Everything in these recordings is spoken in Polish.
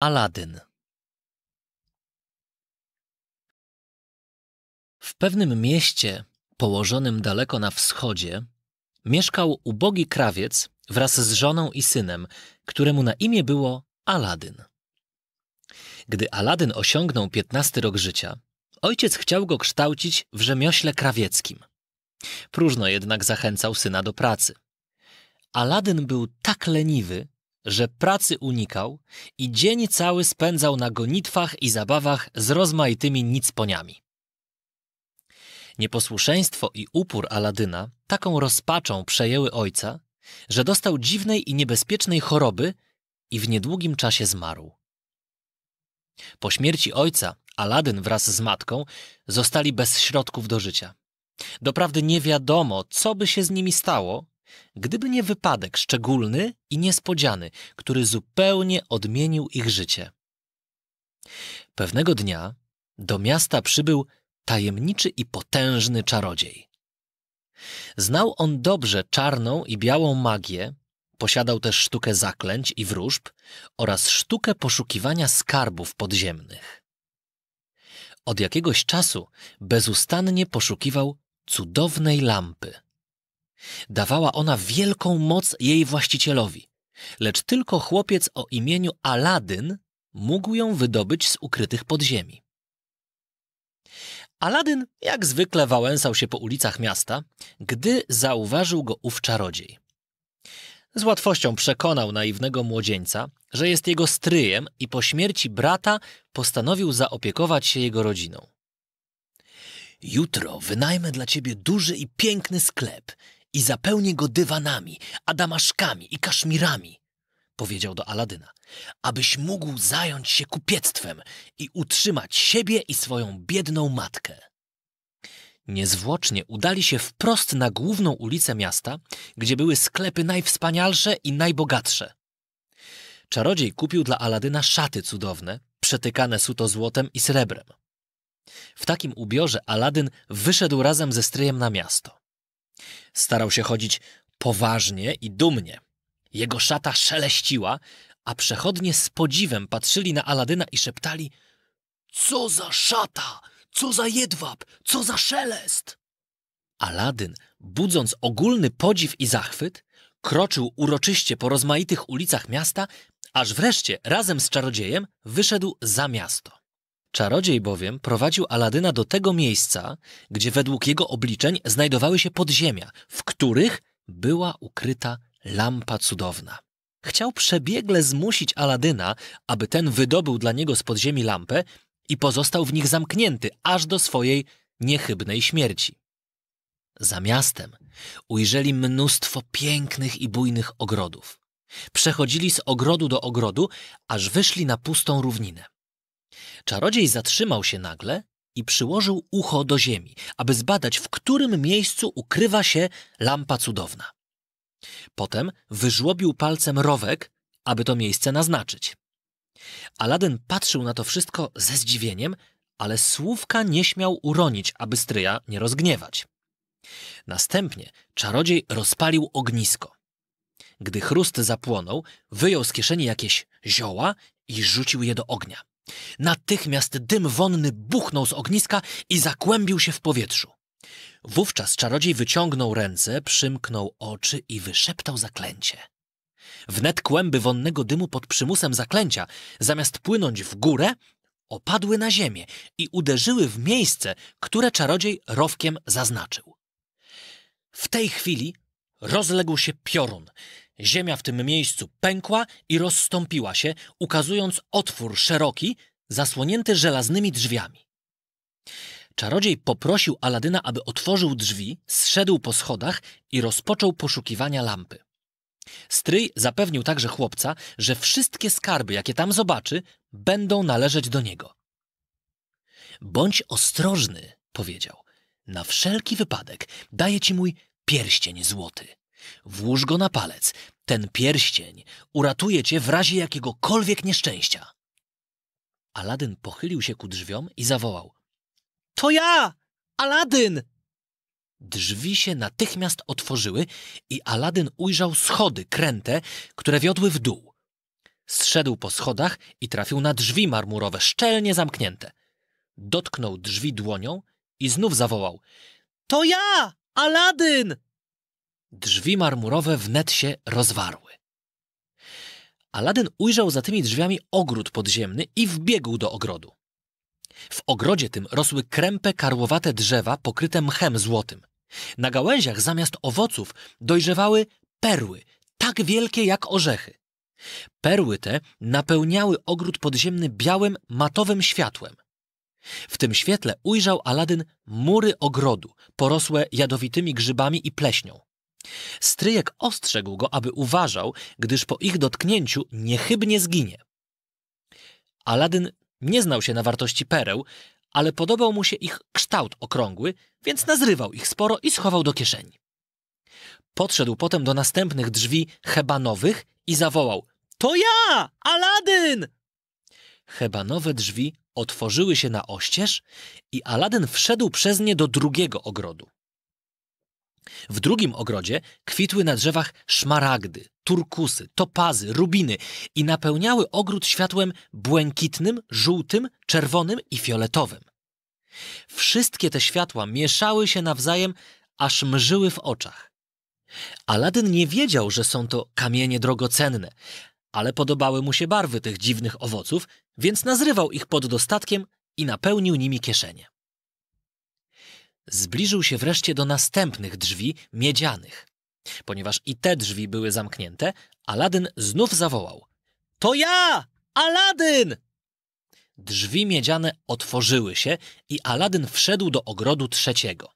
Aladyn W pewnym mieście, położonym daleko na wschodzie, mieszkał ubogi krawiec wraz z żoną i synem, któremu na imię było Aladyn. Gdy Aladyn osiągnął piętnasty rok życia, ojciec chciał go kształcić w rzemiośle krawieckim. Próżno jednak zachęcał syna do pracy. Aladyn był tak leniwy, że pracy unikał i dzień cały spędzał na gonitwach i zabawach z rozmaitymi nicponiami. Nieposłuszeństwo i upór Aladyna taką rozpaczą przejęły ojca, że dostał dziwnej i niebezpiecznej choroby i w niedługim czasie zmarł. Po śmierci ojca Aladyn wraz z matką zostali bez środków do życia. Doprawdy nie wiadomo, co by się z nimi stało, Gdyby nie wypadek szczególny i niespodziany, który zupełnie odmienił ich życie. Pewnego dnia do miasta przybył tajemniczy i potężny czarodziej. Znał on dobrze czarną i białą magię, posiadał też sztukę zaklęć i wróżb oraz sztukę poszukiwania skarbów podziemnych. Od jakiegoś czasu bezustannie poszukiwał cudownej lampy. Dawała ona wielką moc jej właścicielowi, lecz tylko chłopiec o imieniu Aladyn mógł ją wydobyć z ukrytych podziemi. Aladyn jak zwykle wałęsał się po ulicach miasta, gdy zauważył go ów czarodziej. Z łatwością przekonał naiwnego młodzieńca, że jest jego stryjem i po śmierci brata postanowił zaopiekować się jego rodziną. Jutro wynajmę dla ciebie duży i piękny sklep i zapełnię go dywanami, adamaszkami i kaszmirami, powiedział do Aladyna, abyś mógł zająć się kupiectwem i utrzymać siebie i swoją biedną matkę. Niezwłocznie udali się wprost na główną ulicę miasta, gdzie były sklepy najwspanialsze i najbogatsze. Czarodziej kupił dla Aladyna szaty cudowne, przetykane suto złotem i srebrem. W takim ubiorze Aladyn wyszedł razem ze stryjem na miasto. Starał się chodzić poważnie i dumnie. Jego szata szeleściła, a przechodnie z podziwem patrzyli na Aladyna i szeptali: Co za szata! Co za jedwab! Co za szelest! Aladyn, budząc ogólny podziw i zachwyt, kroczył uroczyście po rozmaitych ulicach miasta, aż wreszcie razem z czarodziejem wyszedł za miasto. Czarodziej bowiem prowadził Aladyna do tego miejsca, gdzie według jego obliczeń znajdowały się podziemia, w których była ukryta lampa cudowna. Chciał przebiegle zmusić Aladyna, aby ten wydobył dla niego z podziemi lampę i pozostał w nich zamknięty aż do swojej niechybnej śmierci. Za miastem ujrzeli mnóstwo pięknych i bujnych ogrodów. Przechodzili z ogrodu do ogrodu, aż wyszli na pustą równinę. Czarodziej zatrzymał się nagle i przyłożył ucho do ziemi, aby zbadać, w którym miejscu ukrywa się lampa cudowna. Potem wyżłobił palcem rowek, aby to miejsce naznaczyć. Aladyn patrzył na to wszystko ze zdziwieniem, ale słówka nie śmiał uronić, aby stryja nie rozgniewać. Następnie czarodziej rozpalił ognisko. Gdy chrust zapłonął, wyjął z kieszeni jakieś zioła i rzucił je do ognia. Natychmiast dym wonny buchnął z ogniska i zakłębił się w powietrzu. Wówczas czarodziej wyciągnął ręce, przymknął oczy i wyszeptał zaklęcie. Wnet kłęby wonnego dymu pod przymusem zaklęcia, zamiast płynąć w górę, opadły na ziemię i uderzyły w miejsce, które czarodziej rowkiem zaznaczył. W tej chwili rozległ się piorun. Ziemia w tym miejscu pękła i rozstąpiła się, ukazując otwór szeroki, zasłonięty żelaznymi drzwiami. Czarodziej poprosił Aladyna, aby otworzył drzwi, zszedł po schodach i rozpoczął poszukiwania lampy. Stryj zapewnił także chłopca, że wszystkie skarby, jakie tam zobaczy, będą należeć do niego. Bądź ostrożny, powiedział. Na wszelki wypadek daję ci mój pierścień złoty. Włóż go na palec. Ten pierścień uratuje cię w razie jakiegokolwiek nieszczęścia. Aladyn pochylił się ku drzwiom i zawołał. To ja! Aladyn! Drzwi się natychmiast otworzyły i Aladyn ujrzał schody kręte, które wiodły w dół. Zszedł po schodach i trafił na drzwi marmurowe, szczelnie zamknięte. Dotknął drzwi dłonią i znów zawołał: To ja! Aladyn! Drzwi marmurowe wnet się rozwarły. Aladyn ujrzał za tymi drzwiami ogród podziemny i wbiegł do ogrodu. W ogrodzie tym rosły krępe, karłowate drzewa pokryte mchem złotym. Na gałęziach zamiast owoców dojrzewały perły, tak wielkie jak orzechy. Perły te napełniały ogród podziemny białym, matowym światłem. W tym świetle ujrzał Aladyn mury ogrodu, porosłe jadowitymi grzybami i pleśnią. Stryjek ostrzegł go, aby uważał, gdyż po ich dotknięciu niechybnie zginie. Aladyn nie znał się na wartości pereł, ale podobał mu się ich kształt okrągły, więc nazrywał ich sporo i schował do kieszeni. Podszedł potem do następnych drzwi hebanowych i zawołał: To ja, Aladyn! Hebanowe drzwi otworzyły się na oścież i Aladyn wszedł przez nie do drugiego ogrodu. W drugim ogrodzie kwitły na drzewach szmaragdy, turkusy, topazy, rubiny i napełniały ogród światłem błękitnym, żółtym, czerwonym i fioletowym. Wszystkie te światła mieszały się nawzajem, aż mrzyły w oczach. Aladyn nie wiedział, że są to kamienie drogocenne, ale podobały mu się barwy tych dziwnych owoców, więc nazrywał ich pod dostatkiem i napełnił nimi kieszenie. Zbliżył się wreszcie do następnych drzwi miedzianych. Ponieważ i te drzwi były zamknięte, Aladyn znów zawołał: To ja! Aladyn! Drzwi miedziane otworzyły się i Aladyn wszedł do ogrodu trzeciego.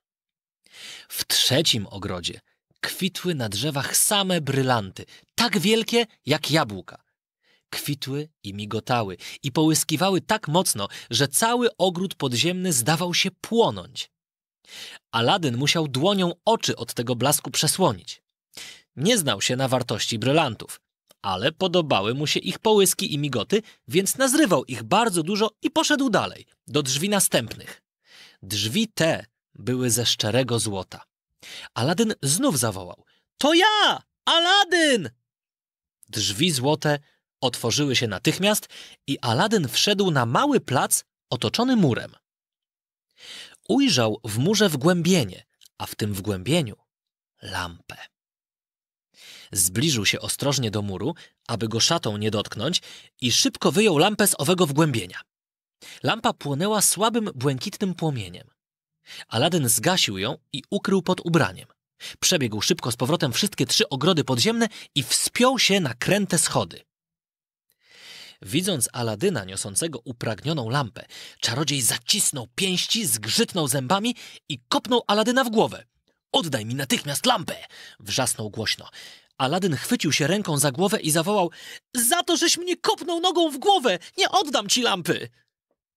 W trzecim ogrodzie kwitły na drzewach same brylanty, tak wielkie jak jabłka. Kwitły i migotały i połyskiwały tak mocno, że cały ogród podziemny zdawał się płonąć. Aladyn musiał dłonią oczy od tego blasku przesłonić. Nie znał się na wartości brylantów, ale podobały mu się ich połyski i migoty, więc nazrywał ich bardzo dużo i poszedł dalej, do drzwi następnych. Drzwi te były ze szczerego złota. Aladyn znów zawołał: To ja! Aladyn! Drzwi złote otworzyły się natychmiast i Aladyn wszedł na mały plac otoczony murem ujrzał w murze wgłębienie, a w tym wgłębieniu lampę. Zbliżył się ostrożnie do muru, aby go szatą nie dotknąć, i szybko wyjął lampę z owego wgłębienia. Lampa płonęła słabym, błękitnym płomieniem. Aladyn zgasił ją i ukrył pod ubraniem. Przebiegł szybko z powrotem wszystkie trzy ogrody podziemne i wspiął się na kręte schody. Widząc Aladyna niosącego upragnioną lampę, czarodziej zacisnął pięści, zgrzytnął zębami i kopnął Aladyna w głowę. Oddaj mi natychmiast lampę! wrzasnął głośno. Aladyn chwycił się ręką za głowę i zawołał: Za to, żeś mnie kopnął nogą w głowę! Nie oddam ci lampy!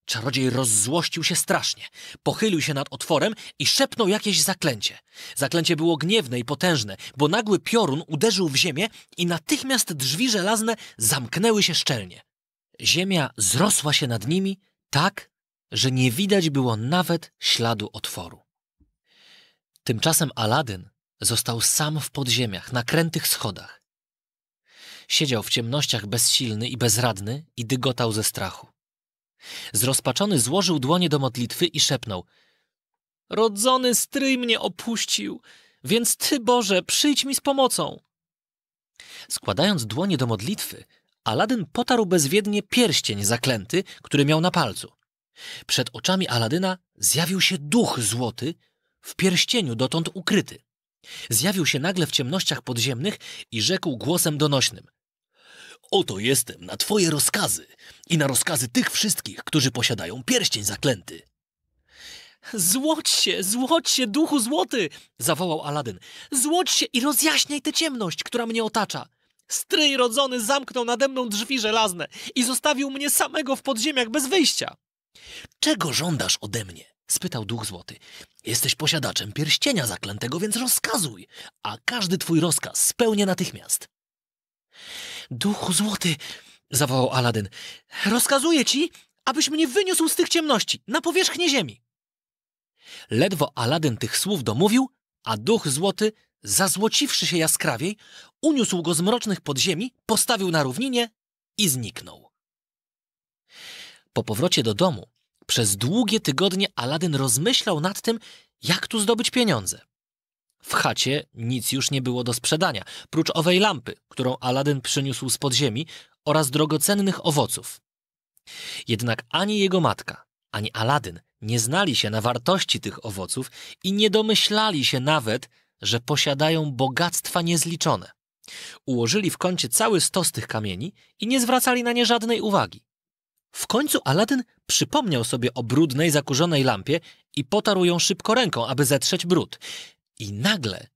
Czarodziej rozzłościł się strasznie. Pochylił się nad otworem i szepnął jakieś zaklęcie. Zaklęcie było gniewne i potężne, bo nagły piorun uderzył w ziemię i natychmiast drzwi żelazne zamknęły się szczelnie. Ziemia zrosła się nad nimi tak, że nie widać było nawet śladu otworu. Tymczasem Aladyn został sam w podziemiach, na krętych schodach. Siedział w ciemnościach bezsilny i bezradny i dygotał ze strachu. Zrozpaczony złożył dłonie do modlitwy i szepnął: Rodzony stryj mnie opuścił, więc ty, Boże, przyjdź mi z pomocą. Składając dłonie do modlitwy, Aladyn potarł bezwiednie pierścień zaklęty, który miał na palcu. Przed oczami Aladyna zjawił się duch złoty, w pierścieniu dotąd ukryty. Zjawił się nagle w ciemnościach podziemnych i rzekł głosem donośnym. Oto jestem na twoje rozkazy i na rozkazy tych wszystkich, którzy posiadają pierścień zaklęty. Złodź się, złodź się, duchu złoty! zawołał Aladyn. Złodź się i rozjaśniaj tę ciemność, która mnie otacza. Stryj rodzony zamknął nade mną drzwi żelazne i zostawił mnie samego w podziemiach bez wyjścia. Czego żądasz ode mnie? spytał duch złoty. Jesteś posiadaczem pierścienia zaklętego, więc rozkazuj, a każdy twój rozkaz spełnię natychmiast. Duchu złoty, zawołał Aladyn, rozkazuję ci, abyś mnie wyniósł z tych ciemności na powierzchnię ziemi. Ledwo Aladyn tych słów domówił, a duch złoty, zazłociwszy się jaskrawiej, uniósł go z mrocznych podziemi, postawił na równinie i zniknął. Po powrocie do domu przez długie tygodnie Aladyn rozmyślał nad tym, jak tu zdobyć pieniądze. W chacie nic już nie było do sprzedania, prócz owej lampy, którą Aladyn przyniósł z podziemi oraz drogocennych owoców. Jednak ani jego matka, ani Aladyn nie znali się na wartości tych owoców i nie domyślali się nawet, że posiadają bogactwa niezliczone. Ułożyli w kącie cały stos tych kamieni i nie zwracali na nie żadnej uwagi. W końcu Aladyn przypomniał sobie o brudnej, zakurzonej lampie i potarł ją szybko ręką, aby zetrzeć brud. I nagle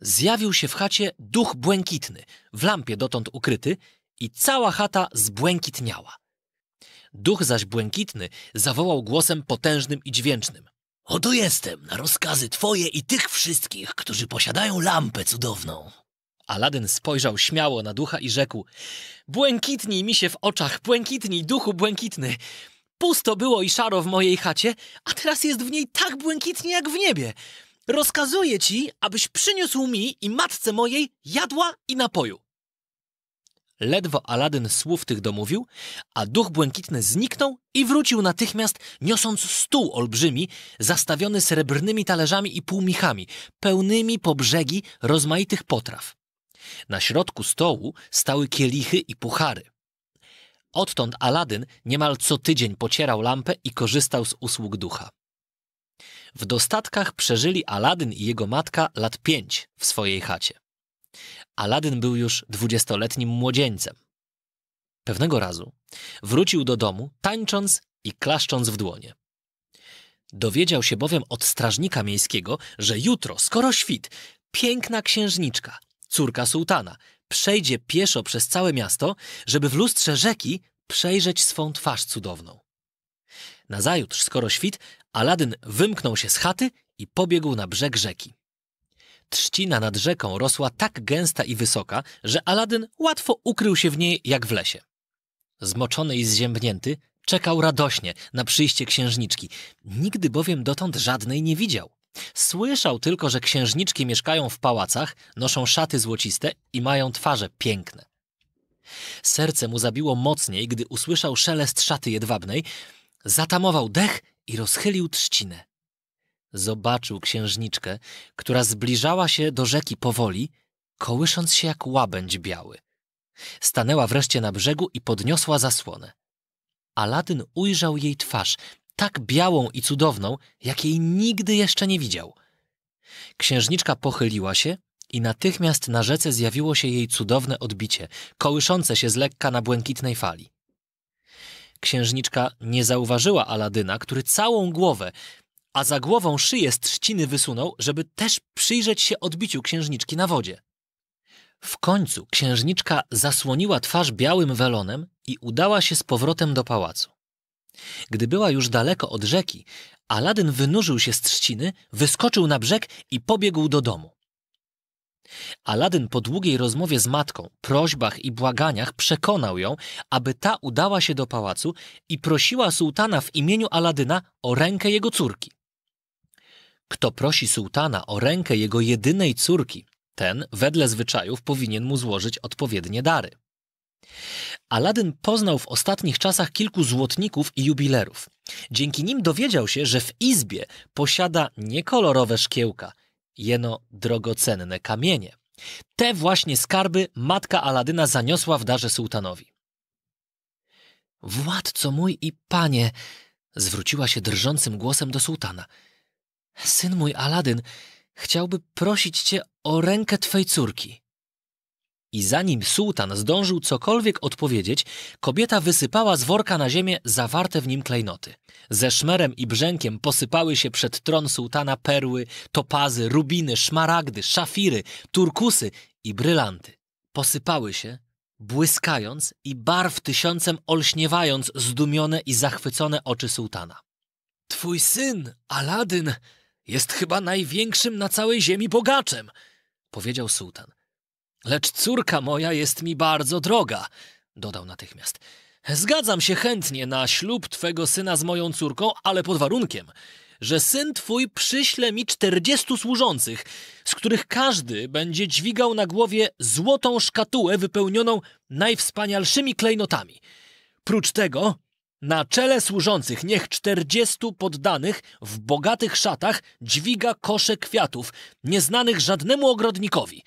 zjawił się w chacie duch błękitny, w lampie dotąd ukryty, i cała chata zbłękitniała. Duch zaś błękitny zawołał głosem potężnym i dźwięcznym. Oto jestem, na rozkazy twoje i tych wszystkich, którzy posiadają lampę cudowną. Aladyn spojrzał śmiało na ducha i rzekł: Błękitnij mi się w oczach, błękitnij, duchu błękitny. Pusto było i szaro w mojej chacie, a teraz jest w niej tak błękitnie jak w niebie. Rozkazuję ci, abyś przyniósł mi i matce mojej jadła i napoju. Ledwo Aladyn słów tych domówił, a duch błękitny zniknął i wrócił natychmiast, niosąc stół olbrzymi, zastawiony srebrnymi talerzami i półmichami, pełnymi po brzegi rozmaitych potraw. Na środku stołu stały kielichy i puchary. Odtąd Aladyn niemal co tydzień pocierał lampę i korzystał z usług ducha. W dostatkach przeżyli Aladyn i jego matka lat pięć w swojej chacie. Aladyn był już dwudziestoletnim młodzieńcem. Pewnego razu wrócił do domu, tańcząc i klaszcząc w dłonie. Dowiedział się bowiem od strażnika miejskiego, że jutro, skoro świt, piękna księżniczka, córka sułtana, przejdzie pieszo przez całe miasto, żeby w lustrze rzeki przejrzeć swą twarz cudowną. Nazajutrz, skoro świt, Aladyn wymknął się z chaty i pobiegł na brzeg rzeki. Trzcina nad rzeką rosła tak gęsta i wysoka, że Aladyn łatwo ukrył się w niej jak w lesie. Zmoczony i zziębnięty, czekał radośnie na przyjście księżniczki. Nigdy bowiem dotąd żadnej nie widział. Słyszał tylko, że księżniczki mieszkają w pałacach, noszą szaty złociste i mają twarze piękne. Serce mu zabiło mocniej, gdy usłyszał szelest szaty jedwabnej, zatamował dech i rozchylił trzcinę zobaczył księżniczkę, która zbliżała się do rzeki powoli, kołysząc się jak łabędź biały. Stanęła wreszcie na brzegu i podniosła zasłonę. Aladyn ujrzał jej twarz, tak białą i cudowną, jakiej nigdy jeszcze nie widział. Księżniczka pochyliła się i natychmiast na rzece zjawiło się jej cudowne odbicie, kołyszące się z lekka na błękitnej fali. Księżniczka nie zauważyła Aladyna, który całą głowę, a za głową szyję z trzciny wysunął, żeby też przyjrzeć się odbiciu księżniczki na wodzie. W końcu księżniczka zasłoniła twarz białym welonem i udała się z powrotem do pałacu. Gdy była już daleko od rzeki, Aladyn wynurzył się z trzciny, wyskoczył na brzeg i pobiegł do domu. Aladyn po długiej rozmowie z matką, prośbach i błaganiach przekonał ją, aby ta udała się do pałacu i prosiła sułtana w imieniu Aladyna o rękę jego córki. Kto prosi sułtana o rękę jego jedynej córki, ten wedle zwyczajów powinien mu złożyć odpowiednie dary. Aladyn poznał w ostatnich czasach kilku złotników i jubilerów. Dzięki nim dowiedział się, że w izbie posiada niekolorowe szkiełka, jeno drogocenne kamienie. Te właśnie skarby matka Aladyna zaniosła w darze sułtanowi. Władco mój i panie, zwróciła się drżącym głosem do sułtana – Syn mój Aladyn chciałby prosić cię o rękę twej córki. I zanim sułtan zdążył cokolwiek odpowiedzieć, kobieta wysypała z worka na ziemię zawarte w nim klejnoty. Ze szmerem i brzękiem posypały się przed tron sułtana perły, topazy, rubiny, szmaragdy, szafiry, turkusy i brylanty. Posypały się, błyskając i barw tysiącem olśniewając zdumione i zachwycone oczy sułtana. Twój syn, Aladyn, jest chyba największym na całej ziemi bogaczem, powiedział sułtan. Lecz córka moja jest mi bardzo droga, dodał natychmiast. Zgadzam się chętnie na ślub twego syna z moją córką, ale pod warunkiem, że syn twój przyśle mi czterdziestu służących, z których każdy będzie dźwigał na głowie złotą szkatułę wypełnioną najwspanialszymi klejnotami. Prócz tego na czele służących niech czterdziestu poddanych w bogatych szatach dźwiga kosze kwiatów, nieznanych żadnemu ogrodnikowi.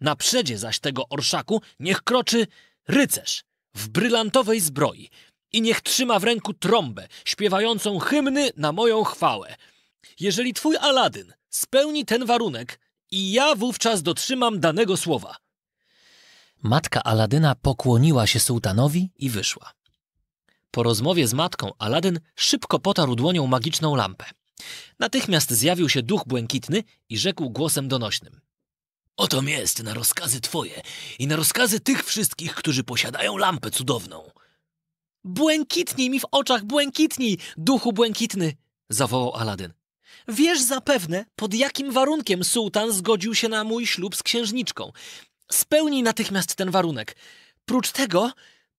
Na przedzie zaś tego orszaku niech kroczy rycerz w brylantowej zbroi i niech trzyma w ręku trąbę śpiewającą hymny na moją chwałę. Jeżeli twój Aladyn spełni ten warunek i ja wówczas dotrzymam danego słowa. Matka Aladyna pokłoniła się sułtanowi i wyszła. Po rozmowie z matką Aladyn szybko potarł dłonią magiczną lampę. Natychmiast zjawił się duch błękitny i rzekł głosem donośnym. Oto jest na rozkazy twoje i na rozkazy tych wszystkich, którzy posiadają lampę cudowną. Błękitnij mi w oczach, błękitnij, duchu błękitny! zawołał Aladyn. Wiesz zapewne, pod jakim warunkiem sułtan zgodził się na mój ślub z księżniczką. Spełnij natychmiast ten warunek. Prócz tego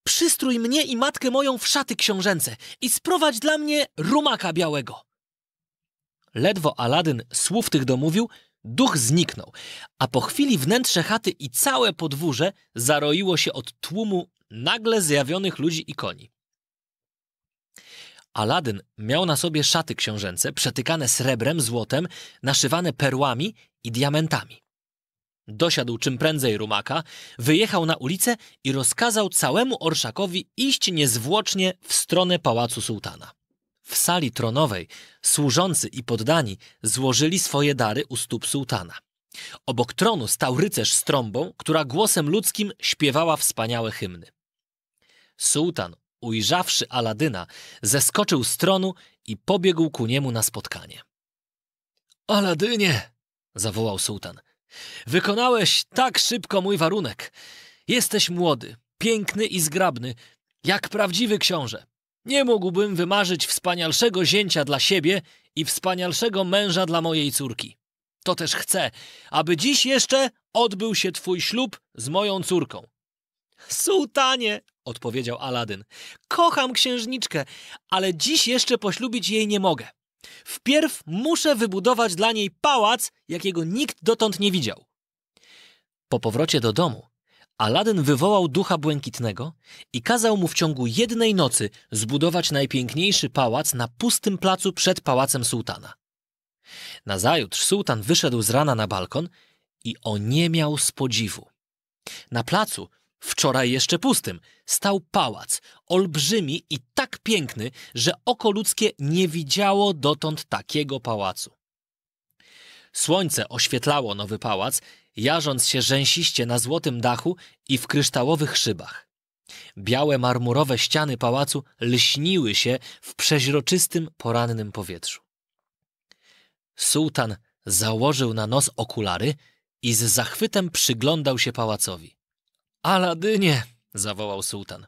przystrój mnie i matkę moją w szaty książęce i sprowadź dla mnie rumaka białego. Ledwo Aladyn słów tych domówił, duch zniknął, a po chwili wnętrze chaty i całe podwórze zaroiło się od tłumu nagle zjawionych ludzi i koni. Aladyn miał na sobie szaty książęce przetykane srebrem, złotem, naszywane perłami i diamentami. Dosiadł czym prędzej rumaka, wyjechał na ulicę i rozkazał całemu orszakowi iść niezwłocznie w stronę pałacu sułtana. W sali tronowej służący i poddani złożyli swoje dary u stóp sułtana. Obok tronu stał rycerz z trąbą, która głosem ludzkim śpiewała wspaniałe hymny. Sułtan, ujrzawszy Aladyna, zeskoczył z tronu i pobiegł ku niemu na spotkanie. Aladynie! zawołał sułtan. Wykonałeś tak szybko mój warunek. Jesteś młody, piękny i zgrabny, jak prawdziwy książę. Nie mógłbym wymarzyć wspanialszego zięcia dla siebie i wspanialszego męża dla mojej córki. To też chcę, aby dziś jeszcze odbył się twój ślub z moją córką. Sułtanie, odpowiedział Aladyn, kocham księżniczkę, ale dziś jeszcze poślubić jej nie mogę. Wpierw muszę wybudować dla niej pałac, jakiego nikt dotąd nie widział. Po powrocie do domu Aladyn wywołał ducha błękitnego i kazał mu w ciągu jednej nocy zbudować najpiękniejszy pałac na pustym placu przed pałacem sułtana. Nazajutrz sułtan wyszedł z rana na balkon i oniemiał z podziwu. Na placu Wczoraj jeszcze pustym stał pałac, olbrzymi i tak piękny, że oko ludzkie nie widziało dotąd takiego pałacu. Słońce oświetlało nowy pałac, jarząc się rzęsiście na złotym dachu i w kryształowych szybach. Białe marmurowe ściany pałacu lśniły się w przeźroczystym porannym powietrzu. Sułtan założył na nos okulary i z zachwytem przyglądał się pałacowi. Aladynie, zawołał sułtan.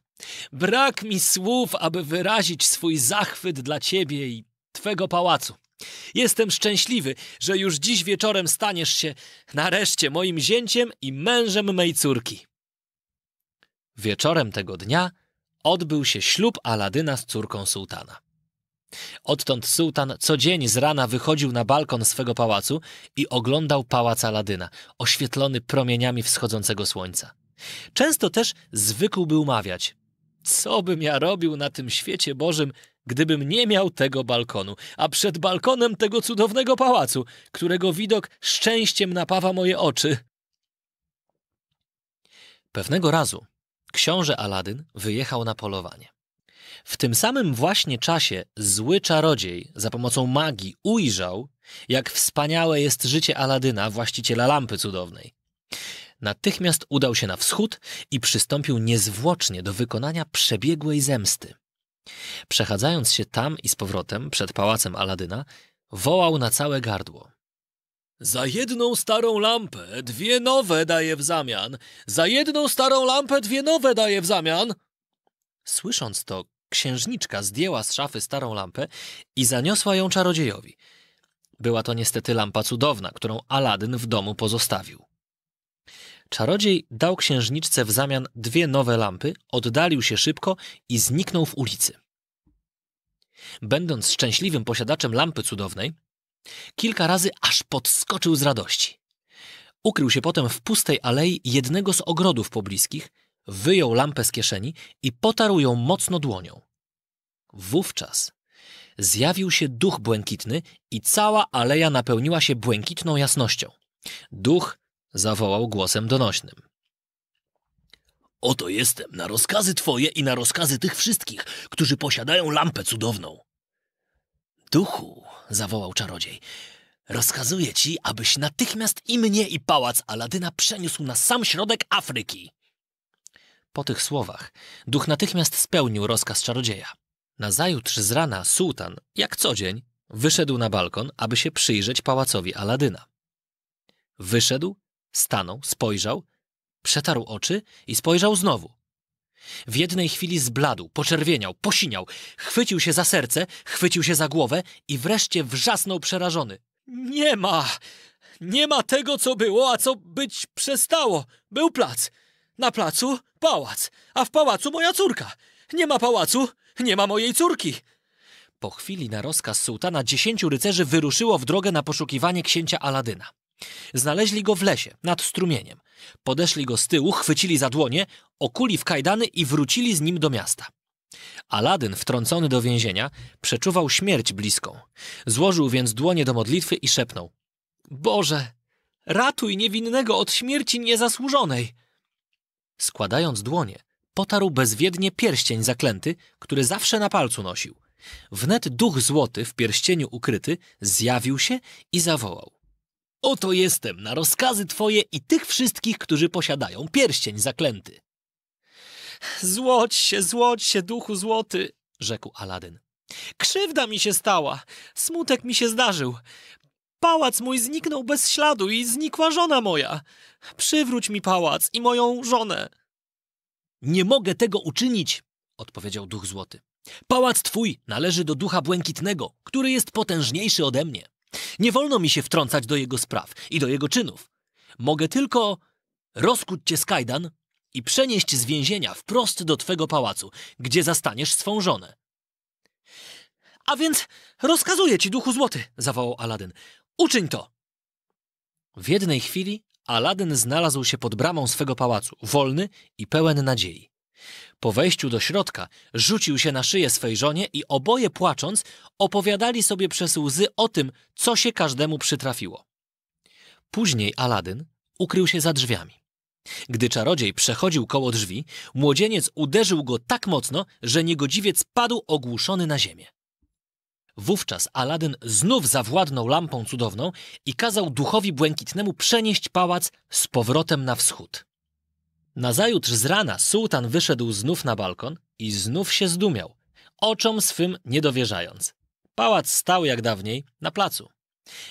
Brak mi słów, aby wyrazić swój zachwyt dla ciebie i twego pałacu. Jestem szczęśliwy, że już dziś wieczorem staniesz się nareszcie moim zięciem i mężem mej córki. Wieczorem tego dnia odbył się ślub Aladyna z córką sułtana. Odtąd sułtan co dzień z rana wychodził na balkon swego pałacu i oglądał pałac Aladyna, oświetlony promieniami wschodzącego słońca. Często też zwykł był mawiać: Co bym ja robił na tym świecie Bożym, gdybym nie miał tego balkonu, a przed balkonem tego cudownego pałacu, którego widok szczęściem napawa moje oczy? Pewnego razu książę Aladyn wyjechał na polowanie. W tym samym właśnie czasie zły czarodziej za pomocą magii ujrzał, jak wspaniałe jest życie Aladyna, właściciela lampy cudownej natychmiast udał się na wschód i przystąpił niezwłocznie do wykonania przebiegłej zemsty. Przechadzając się tam i z powrotem przed pałacem Aladyna, wołał na całe gardło. Za jedną starą lampę dwie nowe daję w zamian. Za jedną starą lampę dwie nowe daję w zamian. Słysząc to, księżniczka zdjęła z szafy starą lampę i zaniosła ją czarodziejowi. Była to niestety lampa cudowna, którą Aladyn w domu pozostawił. Czarodziej dał księżniczce w zamian dwie nowe lampy, oddalił się szybko i zniknął w ulicy. Będąc szczęśliwym posiadaczem lampy cudownej, kilka razy aż podskoczył z radości. Ukrył się potem w pustej alei jednego z ogrodów pobliskich, wyjął lampę z kieszeni i potarł ją mocno dłonią. Wówczas zjawił się duch błękitny i cała aleja napełniła się błękitną jasnością. Duch zawołał głosem donośnym. Oto jestem, na rozkazy twoje i na rozkazy tych wszystkich, którzy posiadają lampę cudowną. Duchu, zawołał czarodziej, rozkazuję ci, abyś natychmiast i mnie i pałac Aladyna przeniósł na sam środek Afryki. Po tych słowach duch natychmiast spełnił rozkaz czarodzieja. Nazajutrz z rana sułtan, jak co dzień, wyszedł na balkon, aby się przyjrzeć pałacowi Aladyna. Wyszedł Stanął, spojrzał, przetarł oczy i spojrzał znowu. W jednej chwili zbladł, poczerwieniał, posiniał, chwycił się za serce, chwycił się za głowę i wreszcie wrzasnął przerażony. Nie ma! Nie ma tego, co było, a co być przestało. Był plac. Na placu pałac, a w pałacu moja córka. Nie ma pałacu, nie ma mojej córki. Po chwili na rozkaz sułtana dziesięciu rycerzy wyruszyło w drogę na poszukiwanie księcia Aladyna. Znaleźli go w lesie, nad strumieniem. Podeszli go z tyłu, chwycili za dłonie, okuli w kajdany i wrócili z nim do miasta. Aladyn, wtrącony do więzienia, przeczuwał śmierć bliską. Złożył więc dłonie do modlitwy i szepnął: Boże, ratuj niewinnego od śmierci niezasłużonej! Składając dłonie, potarł bezwiednie pierścień zaklęty, który zawsze na palcu nosił. Wnet duch złoty w pierścieniu ukryty zjawił się i zawołał. Oto jestem na rozkazy twoje i tych wszystkich, którzy posiadają pierścień zaklęty. Złodź się, złodź się, duchu złoty, rzekł Aladyn. Krzywda mi się stała, smutek mi się zdarzył. Pałac mój zniknął bez śladu i znikła żona moja. Przywróć mi pałac i moją żonę. Nie mogę tego uczynić, odpowiedział duch złoty. Pałac twój należy do ducha błękitnego, który jest potężniejszy ode mnie. Nie wolno mi się wtrącać do jego spraw i do jego czynów. Mogę tylko rozkuć cię z kajdan i przenieść z więzienia wprost do twego pałacu, gdzie zastaniesz swą żonę. A więc rozkazuję ci, duchu złoty, zawołał Aladdin. Uczyń to! W jednej chwili Aladdin znalazł się pod bramą swego pałacu, wolny i pełen nadziei. Po wejściu do środka rzucił się na szyję swej żonie i oboje płacząc opowiadali sobie przez łzy o tym, co się każdemu przytrafiło. Później Aladyn ukrył się za drzwiami. Gdy czarodziej przechodził koło drzwi, młodzieniec uderzył go tak mocno, że niegodziwiec padł ogłuszony na ziemię. Wówczas Aladyn znów zawładnął lampą cudowną i kazał duchowi błękitnemu przenieść pałac z powrotem na wschód. Nazajutrz z rana sułtan wyszedł znów na balkon i znów się zdumiał, oczom swym nie dowierzając. Pałac stał jak dawniej na placu.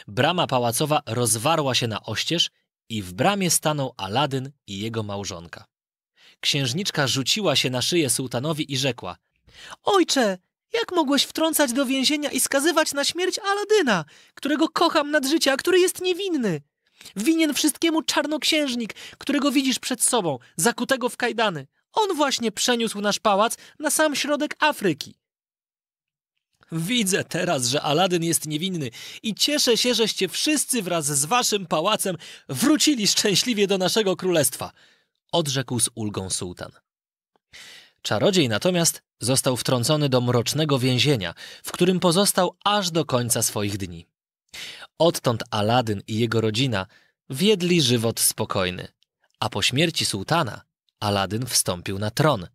Brama pałacowa rozwarła się na oścież i w bramie stanął Aladyn i jego małżonka. Księżniczka rzuciła się na szyję sułtanowi i rzekła – Ojcze, jak mogłeś wtrącać do więzienia i skazywać na śmierć Aladyna, którego kocham nad życie, a który jest niewinny? Winien wszystkiemu czarnoksiężnik, którego widzisz przed sobą, zakutego w kajdany. On właśnie przeniósł nasz pałac na sam środek Afryki. Widzę teraz, że Aladyn jest niewinny i cieszę się, żeście wszyscy wraz z waszym pałacem wrócili szczęśliwie do naszego królestwa, odrzekł z ulgą sułtan. Czarodziej natomiast został wtrącony do mrocznego więzienia, w którym pozostał aż do końca swoich dni. Odtąd Aladyn i jego rodzina wiedli żywot spokojny, a po śmierci sułtana Aladyn wstąpił na tron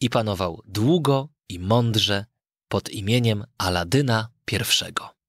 i panował długo i mądrze pod imieniem Aladyna I.